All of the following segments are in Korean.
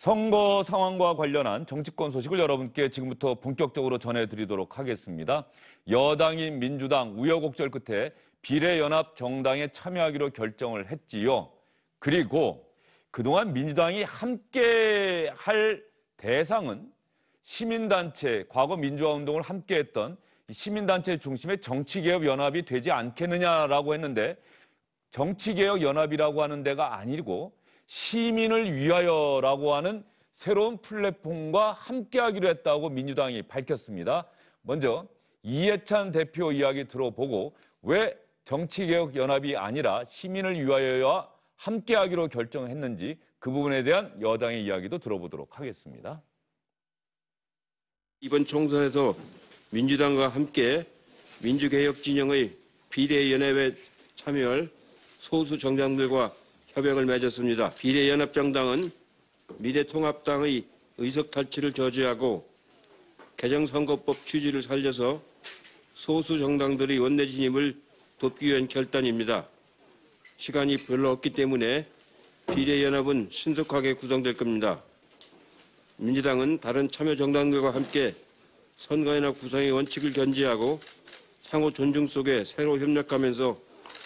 선거 상황과 관련한 정치권 소식을 여러분께 지금부터 본격적으로 전해드리도록 하겠습니다. 여당인 민주당 우여곡절 끝에 비례연합 정당에 참여하기로 결정을 했지요. 그리고 그동안 민주당이 함께 할 대상은 시민단체, 과거 민주화운동을 함께 했던 시민단체 중심의 정치개혁연합이 되지 않겠느냐라고 했는데 정치개혁연합이라고 하는 데가 아니고 시민을 위하여라고 하는 새로운 플랫폼과 함께하기로 했다고 민주당이 밝혔습니다. 먼저 이해찬 대표 이야기 들어보고 왜 정치개혁연합이 아니라 시민을 위하여와 함께하기로 결정했는지 그 부분에 대한 여당의 이야기도 들어보도록 하겠습니다. 이번 총선에서 민주당과 함께 민주개혁 진영의 비례연합에 참여할 소수 정당들과 협약을 맺었습니다. 비례연합정당은 미래통합당의 의석 탈취를 저지하고 개정선거법 취지를 살려서 소수 정당들의 원내 진입을 돕기 위한 결단입니다. 시간이 별로 없기 때문에 비례연합은 신속하게 구성될 겁니다. 민주당은 다른 참여 정당들과 함께 선거연합 구성의 원칙을 견지하고 상호 존중 속에 새로 협력하면서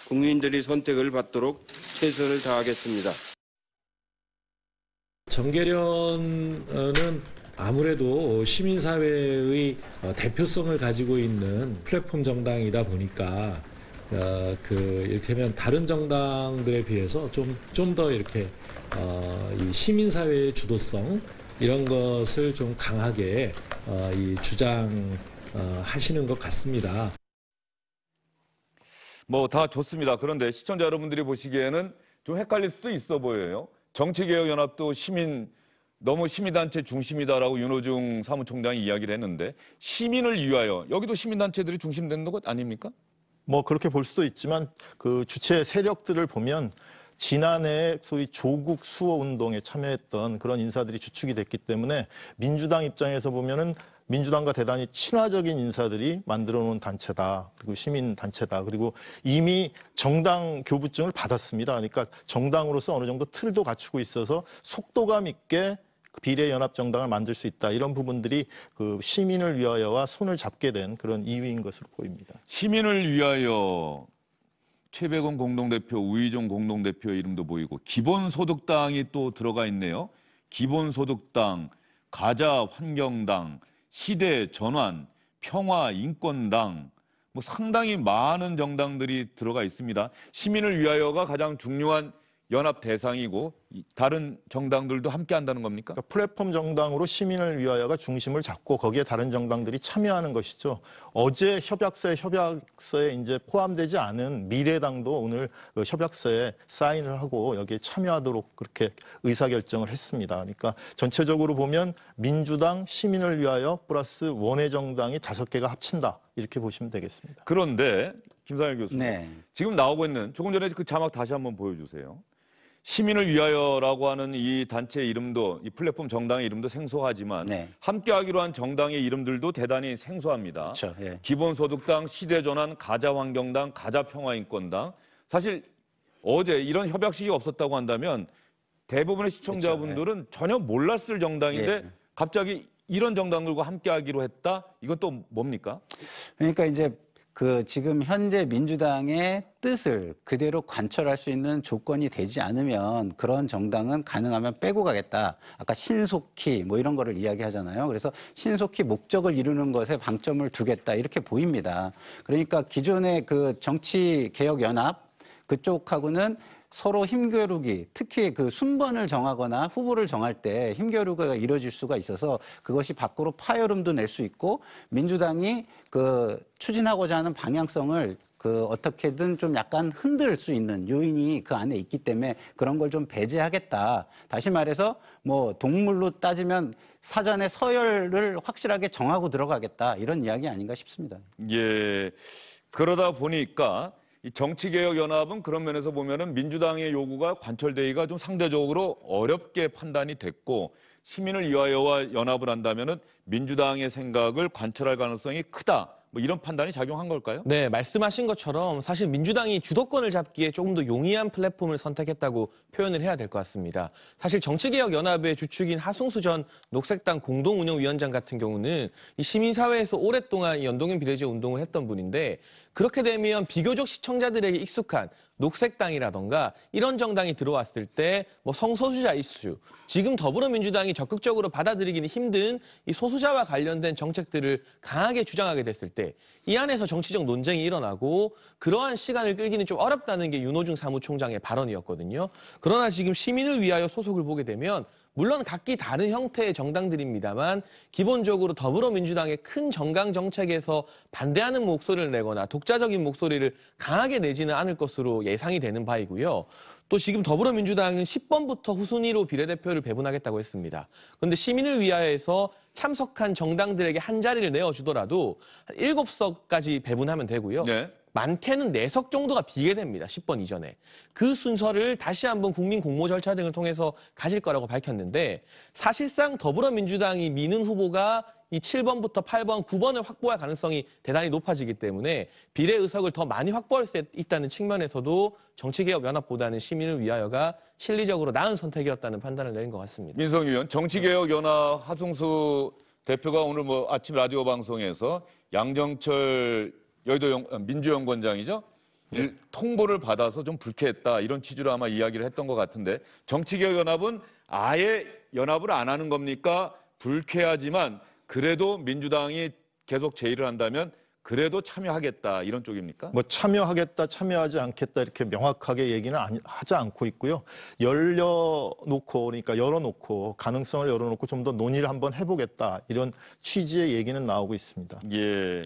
국민들이 선택을 받도록 최선을 다하겠습니다. 정계련은 아무래도 시민사회의 어, 대표성을 가지고 있는 플랫폼 정당이다 보니까 어, 그이테면 다른 정당들에 비해서 좀 좀 더 이렇게 어, 이 시민사회의 주도성 이런 것을 좀 강하게 어, 이 주장 하시는 것 같습니다. 뭐다 좋습니다. 그런데 시청자 여러분들이 보시기에는 좀 헷갈릴 수도 있어 보여요. 정치개혁연합도 시민 너무 시민단체 중심이다라고 윤호중 사무총장이 이야기를 했는데 시민을 위하여 여기도 시민단체들이 중심되는 것 아닙니까? 뭐 그렇게 볼 수도 있지만 그 주체 세력들을 보면 지난해 소위 조국 수호 운동에 참여했던 그런 인사들이 주축이 됐기 때문에 민주당 입장에서 보면은 민주당과 대단히 친화적인 인사들이 만들어 놓은 단체다. 그리고 시민 단체다. 그리고 이미 정당 교부증을 받았습니다. 그러니까 정당으로서 어느 정도 틀도 갖추고 있어서 속도감 있게 그 비례연합정당을 만들 수 있다. 이런 부분들이 그 시민을 위하여와 손을 잡게 된 그런 이유인 것으로 보입니다. 시민을 위하여 최백원 공동대표, 우희종 공동대표 이름도 보이고 기본소득당이 또 들어가 있네요. 기본소득당, 가자환경당, 시대 전환, 평화, 인권당 뭐 상당히 많은 정당들이 들어가 있습니다. 시민을 위하여가 가장 중요한 연합 대상이고 다른 정당들도 함께 한다는 겁니까? 그러니까 플랫폼 정당으로 시민을 위하여가 중심을 잡고 거기에 다른 정당들이 참여하는 것이죠. 어제 협약서에 협약서에 이제 포함되지 않은 미래당도 오늘 그 협약서에 사인을 하고 여기에 참여하도록 그렇게 의사결정을 했습니다. 그러니까 전체적으로 보면 민주당 시민을 위하여 플러스 원외 정당이 다섯 개가 합친다. 이렇게 보시면 되겠습니다. 그런데 김상일 교수님 네. 지금 나오고 있는 조금 전에 그 자막 다시 한번 보여주세요. 시민을 위하여라고 하는 이 단체 이름도 이 플랫폼 정당의 이름도 생소하지만 네. 함께하기로 한 정당의 이름들도 대단히 생소합니다. 그렇죠. 예. 기본소득당, 시대전환, 가자환경당, 가자평화인권당 사실 어제 이런 협약식이 없었다고 한다면 대부분의 시청자분들은 그렇죠. 전혀 몰랐을 정당인데 예. 갑자기 이런 정당들과 함께하기로 했다 이건 또 뭡니까? 그러니까 이제 그 지금 현재 민주당의 뜻을 그대로 관철할 수 있는 조건이 되지 않으면 그런 정당은 가능하면 빼고 가겠다. 아까 신속히 뭐 이런 거를 이야기하잖아요. 그래서 신속히 목적을 이루는 것에 방점을 두겠다. 이렇게 보입니다. 그러니까 기존의 그 정치 개혁 연합 그쪽하고는 서로 힘겨루기, 특히 그 순번을 정하거나 후보를 정할 때 힘겨루기가 이뤄질 수가 있어서 그것이 밖으로 파열음도 낼 수 있고 민주당이 그 추진하고자 하는 방향성을 그 어떻게든 좀 약간 흔들 수 있는 요인이 그 안에 있기 때문에 그런 걸 좀 배제하겠다. 다시 말해서 뭐 동물로 따지면 사전에 서열을 확실하게 정하고 들어가겠다. 이런 이야기 아닌가 싶습니다. 예. 그러다 보니까 이 정치개혁연합은 그런 면에서 보면은 민주당의 요구가 관철되기가 좀 상대적으로 어렵게 판단이 됐고 시민을 위하여와 연합을 한다면은 민주당의 생각을 관철할 가능성이 크다. 뭐 이런 판단이 작용한 걸까요? 네, 말씀하신 것처럼 사실 민주당이 주도권을 잡기에 조금 더 용이한 플랫폼을 선택했다고 표현을 해야 될 것 같습니다. 사실 정치개혁연합의 주축인 하승수 전 녹색당 공동운영위원장 같은 경우는 이 시민사회에서 오랫동안 연동형 비례제 운동을 했던 분인데 그렇게 되면 비교적 시청자들에게 익숙한 녹색당이라던가 이런 정당이 들어왔을 때 뭐 성소수자 이슈, 지금 더불어민주당이 적극적으로 받아들이기는 힘든 이 소수자와 관련된 정책들을 강하게 주장하게 됐을 때 이 안에서 정치적 논쟁이 일어나고 그러한 시간을 끌기는 좀 어렵다는 게 윤호중 사무총장의 발언이었거든요. 그러나 지금 시민을 위하여 소속을 보게 되면 물론 각기 다른 형태의 정당들입니다만 기본적으로 더불어민주당의 큰 정강 정책에서 반대하는 목소리를 내거나 독자적인 목소리를 강하게 내지는 않을 것으로 예상이 되는 바이고요. 또 지금 더불어민주당은 10번부터 후순위로 비례대표를 배분하겠다고 했습니다. 그런데 시민을 위하여서 참석한 정당들에게 한 자리를 내어주더라도 7석까지 배분하면 되고요. 네. 많게는 네 석 정도가 비게됩니다. 10번 이전에. 그 순서를 다시 한번 국민 공모 절차 등을 통해서 가질 거라고 밝혔는데 사실상 더불어민주당이 미는 후보가 이 7번부터 8번, 9번을 확보할 가능성이 대단히 높아지기 때문에 비례 의석을 더 많이 확보할 수 있다는 측면에서도 정치개혁연합보다는 시민을 위하여가 실리적으로 나은 선택이었다는 판단을 내린 것 같습니다. 민성 의원, 정치개혁연합 하승수 대표가 오늘 뭐 아침 라디오 방송에서 양정철 여의도 영, 어, 민주연구원장이죠. 네. 통보를 받아서 좀 불쾌했다 이런 취지로 아마 이야기를 했던 것 같은데 정치개혁연합은 아예 연합을 안 하는 겁니까? 불쾌하지만 그래도 민주당이 계속 제의를 한다면 그래도 참여하겠다 이런 쪽입니까? 뭐 참여하겠다, 참여하지 않겠다 이렇게 명확하게 얘기는 하지 않고 있고요. 열려놓고 그러니까 열어놓고 가능성을 열어놓고 좀 더 논의를 한번 해보겠다 이런 취지의 얘기는 나오고 있습니다. 예.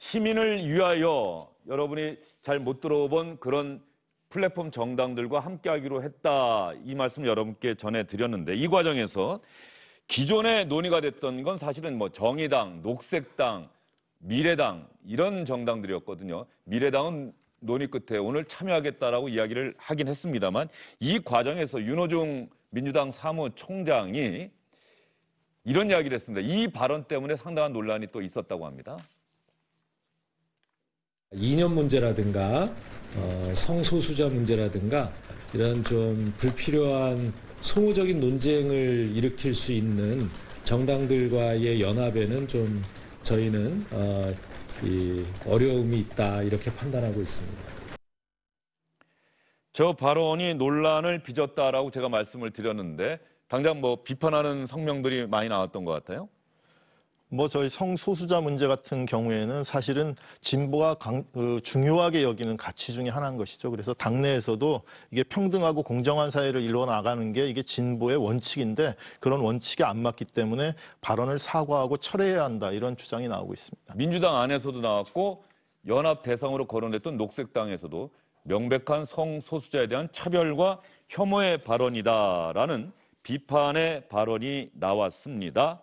시민을 위하여 여러분이 잘 못 들어본 그런 플랫폼 정당들과 함께하기로 했다 이 말씀 여러분께 전해드렸는데 이 과정에서 기존에 논의가 됐던 건 사실은 뭐 정의당, 녹색당, 미래당 이런 정당들이었거든요. 미래당은 논의 끝에 오늘 참여하겠다라고 이야기를 하긴 했습니다만 이 과정에서 윤호중 민주당 사무총장이 이런 이야기를 했습니다. 이 발언 때문에 상당한 논란이 또 있었다고 합니다. 이념 문제라든가 어, 성소수자 문제라든가 이런 좀 불필요한 소모적인 논쟁을 일으킬 수 있는 정당들과의 연합에는 좀 저희는 어, 어려움이 있다 이렇게 판단하고 있습니다. 저 발언이 논란을 빚었다라고 제가 말씀을 드렸는데 당장 뭐 비판하는 성명들이 많이 나왔던 것 같아요. 뭐 저희 성소수자 문제 같은 경우에는 사실은 진보가 강, 어, 중요하게 여기는 가치 중에 하나인 것이죠. 그래서 당내에서도 이게 평등하고 공정한 사회를 이루어 나가는 게 이게 진보의 원칙인데 그런 원칙에 안 맞기 때문에 발언을 사과하고 철회해야 한다 이런 주장이 나오고 있습니다. 민주당 안에서도 나왔고 연합 대상으로 거론했던 녹색당에서도 명백한 성소수자에 대한 차별과 혐오의 발언이다라는 비판의 발언이 나왔습니다.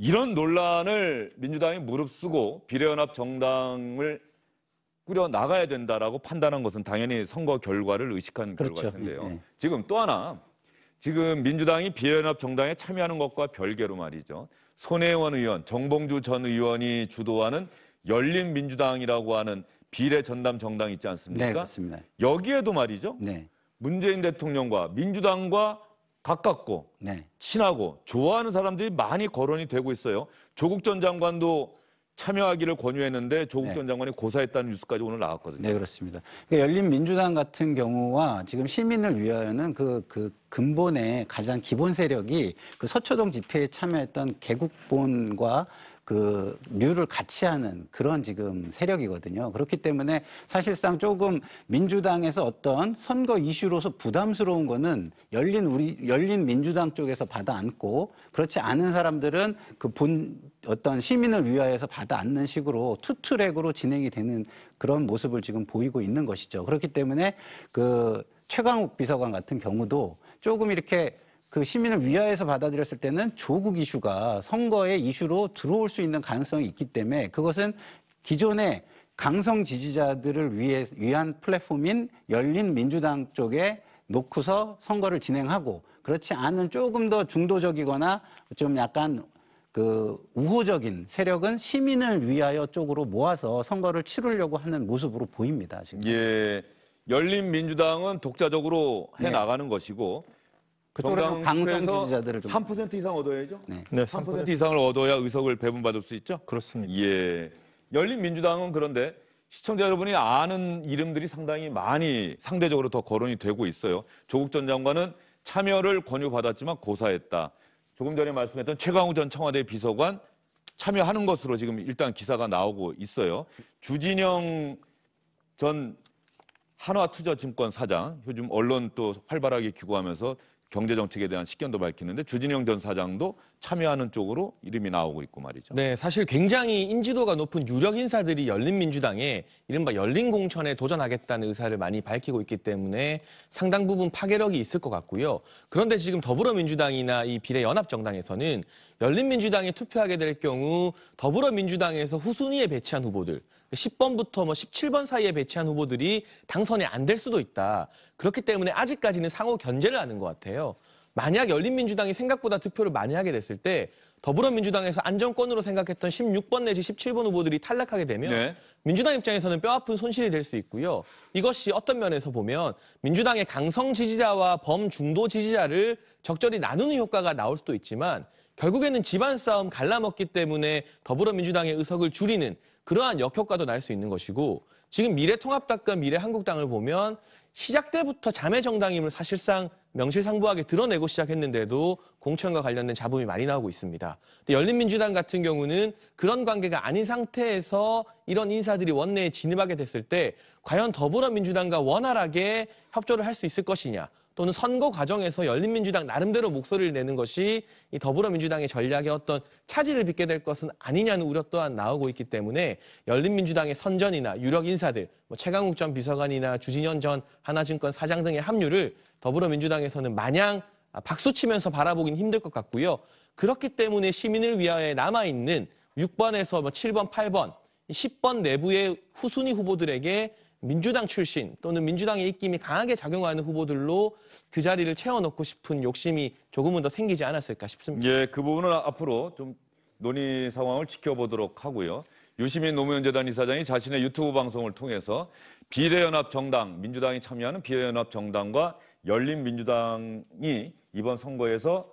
이런 논란을 민주당이 무릅쓰고 비례연합 정당을 꾸려 나가야 된다라고 판단한 것은 당연히 선거 결과를 의식한 그렇죠. 결과일 텐데요. 네. 지금 또 하나 지금 민주당이 비례연합 정당에 참여하는 것과 별개로 말이죠. 손혜원 의원, 정봉주 전 의원이 주도하는 열린 민주당이라고 하는 비례 전담 정당 있지 않습니까? 네, 그습니다 여기에도 말이죠. 네. 문재인 대통령과 민주당과 가깝고 네. 친하고 좋아하는 사람들이 많이 거론이 되고 있어요. 조국 전 장관도 참여하기를 권유했는데 조국 네. 전 장관이 고사했다는 뉴스까지 오늘 나왔거든요. 네, 그렇습니다. 그러니까 열린 민주당 같은 경우와 지금 시민을 위하여는 그, 그 근본의 가장 기본 세력이 그 서초동 집회에 참여했던 개국본과 그 류를 같이 하는 그런 지금 세력이거든요. 그렇기 때문에 사실상 조금 민주당에서 어떤 선거 이슈로서 부담스러운 거는 열린 우리 열린 민주당 쪽에서 받아 안고 그렇지 않은 사람들은 그 본 어떤 시민을 위하여서 받아 안는 식으로 투트랙으로 진행이 되는 그런 모습을 지금 보이고 있는 것이죠. 그렇기 때문에 그 최강욱 비서관 같은 경우도 조금 이렇게 그 시민을 위하여서 받아들였을 때는 조국 이슈가 선거의 이슈로 들어올 수 있는 가능성이 있기 때문에 그것은 기존의 강성 지지자들을 위해, 위한 플랫폼인 열린 민주당 쪽에 놓고서 선거를 진행하고 그렇지 않은 조금 더 중도적이거나 좀 약간 그 우호적인 세력은 시민을 위하여 쪽으로 모아서 선거를 치르려고 하는 모습으로 보입니다. 지금. 예. 열린 민주당은 독자적으로 해 나가는 네. 것이고 정당 강성 지지자들을 좀. 3% 이상 얻어야죠. 네. 네, 3%, 3% 이상을 얻어야 의석을 배분받을 수 있죠. 그렇습니다. 예. 열린민주당은 그런데 시청자 여러분이 아는 이름들이 상당히 많이 상대적으로 더 거론이 되고 있어요. 조국 전 장관은 참여를 권유받았지만 고사했다. 조금 전에 말씀했던 최강우 전 청와대 비서관 참여하는 것으로 지금 일단 기사가 나오고 있어요. 주진영 전 한화투자증권 사장 요즘 언론 또 활발하게 기고하면서 경제 정책에 대한 식견도 밝히는데 주진영 전 사장도 참여하는 쪽으로 이름이 나오고 있고 말이죠. 네, 사실 굉장히 인지도가 높은 유력 인사들이 열린민주당에 이른바 열린 공천에 도전하겠다는 의사를 많이 밝히고 있기 때문에 상당 부분 파괴력이 있을 것 같고요. 그런데 지금 더불어민주당이나 이 비례연합정당에서는 열린민주당에 투표하게 될 경우 더불어민주당에서 후순위에 배치한 후보들 10번부터 뭐 17번 사이에 배치한 후보들이 당선이 안 될 수도 있다. 그렇기 때문에 아직까지는 상호 견제를 하는 것 같아요. 만약 열린민주당이 생각보다 투표를 많이 하게 됐을 때 더불어민주당에서 안정권으로 생각했던 16번 내지 17번 후보들이 탈락하게 되면 네. 민주당 입장에서는 뼈아픈 손실이 될 수 있고요. 이것이 어떤 면에서 보면 민주당의 강성 지지자와 범중도 지지자를 적절히 나누는 효과가 나올 수도 있지만 결국에는 집안 싸움 갈라먹기 때문에 더불어민주당의 의석을 줄이는 그러한 역효과도 날 수 있는 것이고 지금 미래통합당과 미래한국당을 보면 시작 때부터 자매 정당임을 사실상 명실상부하게 드러내고 시작했는데도 공천과 관련된 잡음이 많이 나오고 있습니다. 열린민주당 같은 경우는 그런 관계가 아닌 상태에서 이런 인사들이 원내에 진입하게 됐을 때 과연 더불어민주당과 원활하게 협조를 할 수 있을 것이냐 또는 선거 과정에서 열린민주당 나름대로 목소리를 내는 것이 이 더불어민주당의 전략에 어떤 차질을 빚게 될 것은 아니냐는 우려 또한 나오고 있기 때문에 열린민주당의 선전이나 유력 인사들, 뭐 최강욱 전 비서관이나 주진현 전 하나증권 사장 등의 합류를 더불어민주당에서는 마냥 박수 치면서 바라보긴 힘들 것 같고요. 그렇기 때문에 시민을 위하여 남아 있는 6번에서 7번, 뭐 8번, 10번 내부의 후순위 후보들에게 민주당 출신 또는 민주당의 입김이 강하게 작용하는 후보들로 그 자리를 채워놓고 싶은 욕심이 조금은 더 생기지 않았을까 싶습니다. 예, 그 부분은 앞으로 좀 논의 상황을 지켜보도록 하고요. 유시민 노무현재단 이사장이 자신의 유튜브 방송을 통해서 비례연합 정당, 민주당이 참여하는 비례연합 정당과 열린민주당이 이번 선거에서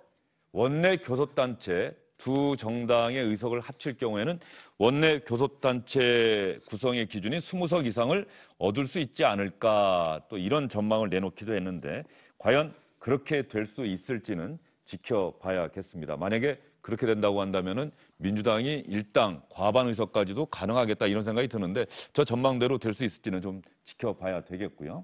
원내 교섭단체 두 정당의 의석을 합칠 경우에는 원내 교섭단체 구성의 기준인 20석 이상을 얻을 수 있지 않을까 또 이런 전망을 내놓기도 했는데 과연 그렇게 될 수 있을지는 지켜봐야겠습니다. 만약에 그렇게 된다고 한다면은 민주당이 일당 과반 의석까지도 가능하겠다 이런 생각이 드는데 저 전망대로 될 수 있을지는 좀 지켜봐야 되겠고요.